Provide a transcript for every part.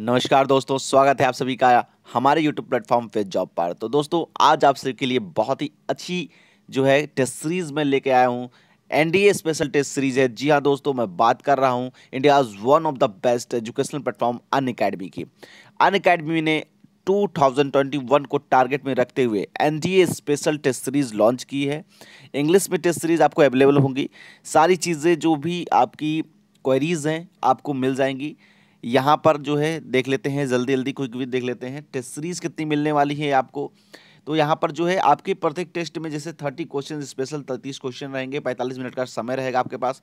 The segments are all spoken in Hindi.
नमस्कार दोस्तों स्वागत है आप सभी का हमारे YouTube प्लेटफॉर्म पे जॉब पार तो दोस्तों आज आप सभी के लिए बहुत ही अच्छी जो है टेस्ट सीरीज़ में लेके आया हूँ एनडीए स्पेशल टेस्ट सीरीज़ है जी हाँ दोस्तों मैं बात कर रहा हूँ India is one of the best educational platform Unacademy की अन अकेडमी ने 2021 को टारगेट में रखते हुए NDA special test series launch की है इंग्लिश में टेस्ट सीरीज़ आपको अवेलेबल होंगी सारी चीज़ें जो भी आपकी क्वेरीज़ हैं आपको मिल जाएंगी यहाँ पर जो है देख लेते हैं जल्दी जल्दी कुछ भी देख लेते हैं टेस्ट सीरीज़ कितनी मिलने वाली है आपको तो यहाँ पर जो है आपके प्रत्येक टेस्ट में जैसे थर्टी क्वेश्चन स्पेशल तीस क्वेश्चन रहेंगे पैंतालीस मिनट का समय रहेगा आपके पास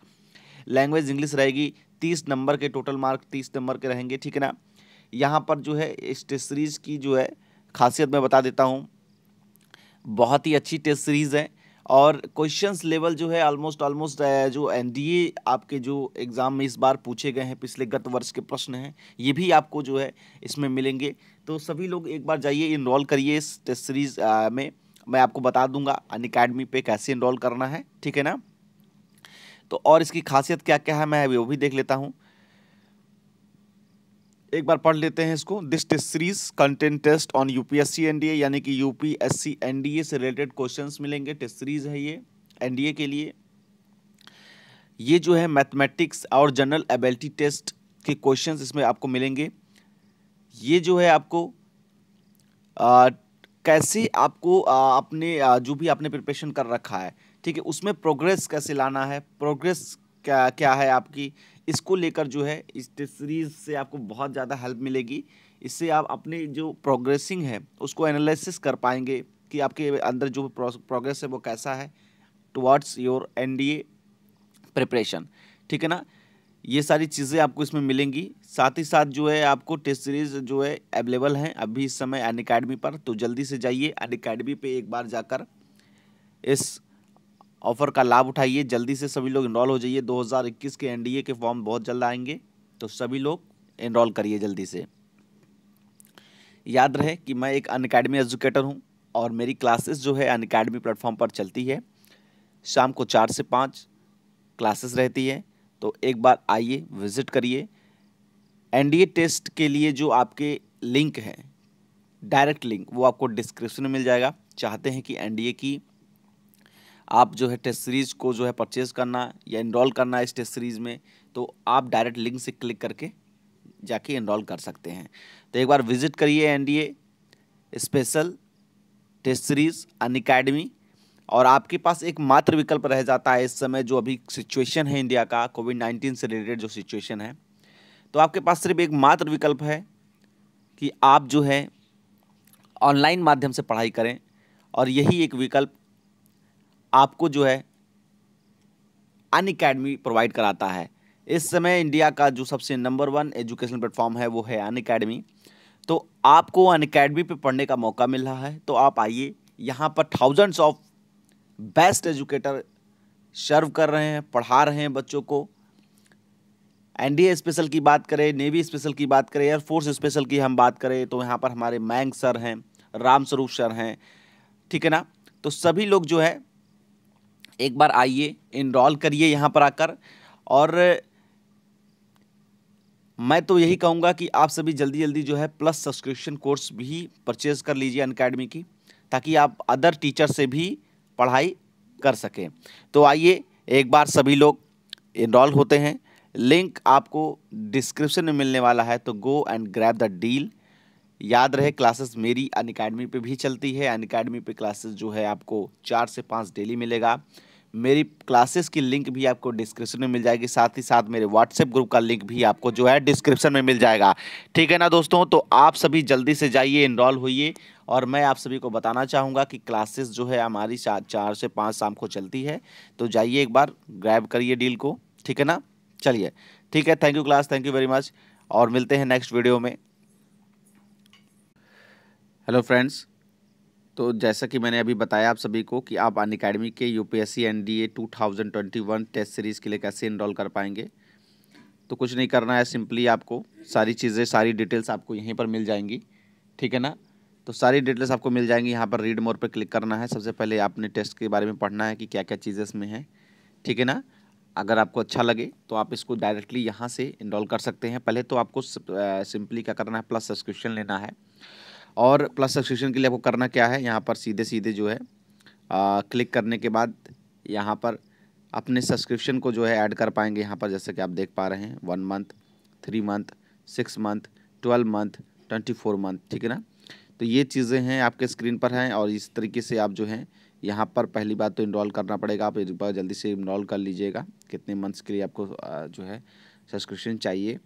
लैंग्वेज इंग्लिश रहेगी तीस नंबर के टोटल मार्क तीस नंबर के रहेंगे ठीक है ना यहाँ पर जो है इस टेस्ट सीरीज़ की जो है खासियत मैं बता देता हूँ बहुत ही अच्छी टेस्ट सीरीज़ है और क्वेश्चंस लेवल जो है ऑलमोस्ट ऑलमोस्ट जो एनडीए आपके जो एग्ज़ाम में इस बार पूछे गए हैं पिछले गत वर्ष के प्रश्न हैं ये भी आपको जो है इसमें मिलेंगे तो सभी लोग एक बार जाइए इनरोल करिए इस टेस्ट सीरीज़ में मैं आपको बता दूंगा अन अकेडमी पर कैसे इनरोल करना है ठीक है ना तो और इसकी खासियत क्या क्या है मैं वो भी देख लेता हूँ एक बार पढ़ लेते हैं इसको this test series content test on UPSC NDA यानी कि यूपीएससी एनडीए से रिलेटेड क्वेश्चंस मिलेंगे टेस्ट सीरीज है ये एनडीए के लिए ये जो है मैथमेटिक्स और जनरल एबिलिटी टेस्ट के क्वेश्चंस इसमें आपको मिलेंगे ये जो है आपको आ, कैसे आपको आ, अपने आ, जो भी आपने प्रिपरेशन कर रखा है ठीक है उसमें प्रोग्रेस कैसे लाना है प्रोग्रेस क्या क्या है आपकी इसको लेकर जो है इस सीरीज़ से आपको बहुत ज़्यादा हेल्प मिलेगी इससे आप अपने जो प्रोग्रेसिंग है उसको एनालिसिस कर पाएंगे कि आपके अंदर जो प्रोग्रेस है वो कैसा है towards your N D A preparation ठीक है ना ये सारी चीज़ें आपको इसमें मिलेंगी साथ ही साथ जो है आपको टेस्ट सीरीज़ जो है अवेलेबल हैं अभी इस समय अन अकेडमी पर तो जल्दी से जाइए अन अकेडमी पर एक बार जाकर इस ऑफर का लाभ उठाइए जल्दी से सभी लोग इनरॉल हो जाइए 2021 के एनडीए के फॉर्म बहुत जल्द आएंगे तो सभी लोग इनरॉल करिए जल्दी से याद रहे कि मैं एक अन अकेडमी एजुकेटर हूँ और मेरी क्लासेस जो है अन अकेडमी प्लेटफॉर्म पर चलती है शाम को चार से पाँच क्लासेस रहती है तो एक बार आइए विज़िट करिए एनडीए टेस्ट के लिए जो आपके लिंक है डायरेक्ट लिंक वो आपको डिस्क्रिप्शन में मिल जाएगा चाहते हैं कि एनडीए की आप जो है टेस्ट सीरीज़ को जो है परचेज़ करना या इनरोल करना इस टेस्ट सीरीज़ में तो आप डायरेक्ट लिंक से क्लिक करके जाके इनरोल कर सकते हैं तो एक बार विजिट करिए NDA special test series Unacademy और आपके पास एक मात्र विकल्प रह जाता है इस समय जो अभी सिचुएशन है इंडिया का कोविड नाइन्टीन से रिलेटेड जो सिचुएशन है तो आपके पास सिर्फ एक मात्र विकल्प है कि आप जो है ऑनलाइन माध्यम से पढ़ाई करें और यही एक विकल्प आपको जो है अन अकेडमी प्रोवाइड कराता है इस समय इंडिया का जो सबसे नंबर वन एजुकेशन प्लेटफॉर्म है वो है अन अकेडमी तो आपको अन अकेडमी पर पढ़ने का मौका मिल रहा है तो आप आइए यहाँ पर thousands of best educator serve कर रहे हैं पढ़ा रहे हैं बच्चों को ए स्पेशल की बात करें नेवी स्पेशल की बात करें एयरफोर्स स्पेशल की हम बात करें तो यहाँ पर हमारे मैंग सर हैं राम स्वरूप सर हैं ठीक है ना तो सभी लोग जो है एक बार आइए इनरोल करिए यहाँ पर आकर और मैं तो यही कहूँगा कि आप सभी जल्दी जल्दी जो है प्लस सब्सक्रिप्शन कोर्स भी परचेज़ कर लीजिए अनकेडमी की ताकि आप अदर टीचर से भी पढ़ाई कर सकें तो आइए एक बार सभी लोग इनरोल होते हैं लिंक आपको डिस्क्रिप्शन में मिलने वाला है तो go and grab the deal याद रहे क्लासेस मेरी अन अकेडमी पर भी चलती है अन अकेडमी पर क्लासेस जो है आपको चार से पाँच डेली मिलेगा मेरी क्लासेस की लिंक भी आपको डिस्क्रिप्शन में मिल जाएगी साथ ही साथ मेरे व्हाट्सएप ग्रुप का लिंक भी आपको जो है डिस्क्रिप्शन में मिल जाएगा ठीक है ना दोस्तों तो आप सभी जल्दी से जाइए इनरॉल होइए और मैं आप सभी को बताना चाहूँगा कि क्लासेस जो है हमारी चार चार से पाँच शाम को चलती है तो जाइए एक बार ग्रैब करिए डील को ठीक है ना चलिए ठीक है thank you class thank you very much और मिलते हैं नेक्स्ट वीडियो में हेलो फ्रेंड्स तो जैसा कि मैंने अभी बताया आप सभी को कि आप अन अकेडमी के U P S C N D A two thousand twenty one test series के लिए कैसे इनरोल कर पाएंगे तो कुछ नहीं करना है सिंपली आपको सारी चीज़ें सारी डिटेल्स आपको यहीं पर मिल जाएंगी ठीक है ना तो सारी डिटेल्स आपको मिल जाएंगी यहाँ पर रीड मोर पर क्लिक करना है सबसे पहले आपने टेस्ट के बारे में पढ़ना है कि क्या क्या चीज़ें इसमें हैं ठीक है ना अगर आपको अच्छा लगे तो आप इसको डायरेक्टली यहाँ से इनरोल कर सकते हैं पहले तो आपको सिंपली क्या करना है प्लस सब्सक्रिप्शन लेना है और प्लस सब्सक्रिप्शन के लिए आपको करना क्या है यहाँ पर सीधे सीधे जो है आ, क्लिक करने के बाद यहाँ पर अपने सब्सक्रिप्शन को जो है ऐड कर पाएंगे यहाँ पर जैसे कि आप देख पा रहे हैं one month three month six month twelve month twenty four month ठीक है ना तो ये चीज़ें हैं आपके स्क्रीन पर हैं और इस तरीके से आप जो हैं यहाँ पर पहली बात तो इनरॉल करना पड़ेगा आप एक बार जल्दी से इनरॉल कर लीजिएगा कितने मंथ्स के लिए आपको जो है सब्सक्रिप्शन चाहिए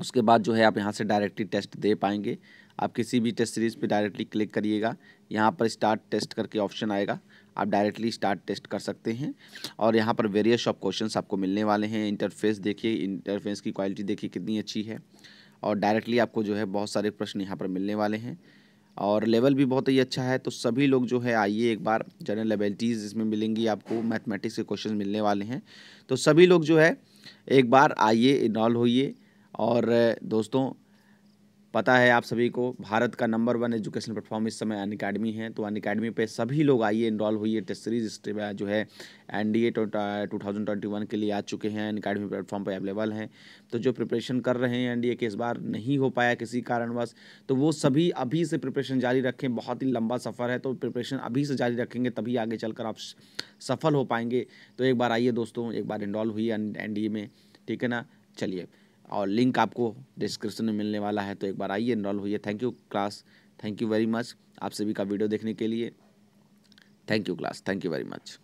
उसके बाद जो है आप यहाँ से डायरेक्टली टेस्ट दे पाएंगे आप किसी भी टेस्ट सीरीज़ पे डायरेक्टली क्लिक करिएगा यहाँ पर स्टार्ट टेस्ट करके ऑप्शन आएगा आप डायरेक्टली स्टार्ट टेस्ट कर सकते हैं और यहाँ पर वेरियस ऑफ क्वेश्चन आपको मिलने वाले हैं इंटरफेस देखिए इंटरफेस की क्वालिटी देखिए कितनी अच्छी है और डायरेक्टली आपको जो है बहुत सारे प्रश्न यहाँ पर मिलने वाले हैं और लेवल भी बहुत ही अच्छा है तो सभी लोग जो है आइए एक बार जनरल एबिलिटीज़ इसमें मिलेंगी आपको मैथमेटिक्स के क्वेश्चन मिलने वाले हैं तो सभी लोग जो है एक बार आइए इन्वॉल्व होइए और दोस्तों पता है आप सभी को भारत का नंबर वन एजुकेशन प्लेटफॉर्म इस समय अन अकेडमी है तो अन अकेडमी पर सभी लोग आइए इनरॉल हुई है टेस्ट सीरीज जो है N D A two thousand twenty one के लिए आ चुके हैं अन अकेडमी प्लेटफॉर्म पर अवेलेबल हैं तो जो प्रिपरेशन कर रहे हैं एन डी ए के इस बार नहीं हो पाया किसी कारणवश तो वो सभी अभी से प्रिपरेशन जारी रखें बहुत ही लंबा सफ़र है तो प्रिपरेशन अभी से जारी रखेंगे तभी आगे चलकर आप सफल हो पाएंगे तो एक बार आइए दोस्तों एक बार इनरॉल हुई एन डी ए में ठीक है ना चलिए और लिंक आपको डिस्क्रिप्शन में मिलने वाला है तो एक बार आइए इनरॉल होइए thank you class thank you very much आप सभी का वीडियो देखने के लिए thank you class thank you very much